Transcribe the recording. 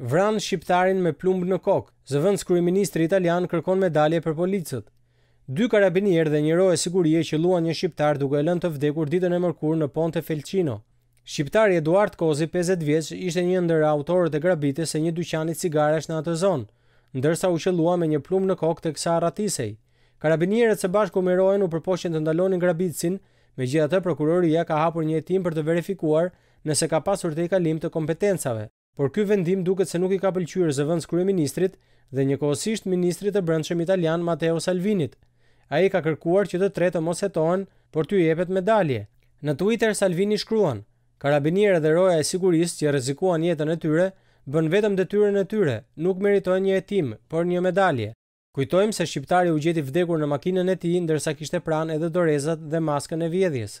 vran shqiptarin me plumb në kok. Zëvendës kryeministri italian kërkon medalje për policët. Dy karabinier dhe një roje sigurie që luan një shqiptar duke e lënë të vdekur ditën e mërkurë në Ponte Felcino. Shqiptari Eduard Kozi, 50 vjeç, ishte një ndër autorët e grabitjes së një dyqani cigaresh në atë zonë, ndërsa u qellua me një plumb në kok tek sa Ratisei. Karabinierët së bashku me rojen u përpoqën të ndalonin grabitësin, megjithatë prokuroria ka hapur një hetim për të verifikuar nëse ka pasur tej kalim të kompetencave por ky vendim duket se nuk i ka pëlqyer zëvendës kryeministrit dhe njëkohësisht ministrit të brendshëm italian Matteo Salvinit. Ai ka kërkuar që të tretë të mos hetohen, por ty jepet medalje. Në Twitter Salvini shkruan: "Karabinierë dhe roja e sigurisë që rrezikuan jetën e tyre bën vetëm detyrën e tyre, nuk meritojnë një hetim, por një medalje." Kujtojmë se shqiptari u gjeti vdekur në makinën e tij ndërsa kishte pranë edhe dorezat dhe maskën e vjedhjes